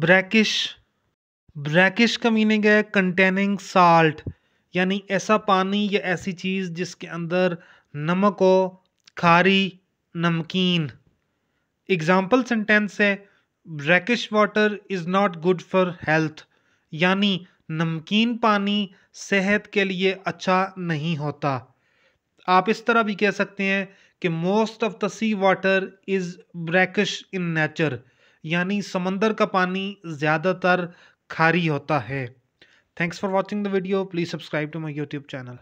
brackish brackish का meaning है containing salt यानी ऐसा पानी या ऐसी चीज़ जिसके अंदर नमक हो खारी नमकीन एग्जाम्पल सेंटेंस है brackish water is not good for health यानी नमकीन पानी सेहत के लिए अच्छा नहीं होता आप इस तरह भी कह सकते हैं कि most of the sea water is brackish in nature यानी समंदर का पानी ज़्यादातर खारी होता है thanks for watching the video please subscribe to my YouTube channel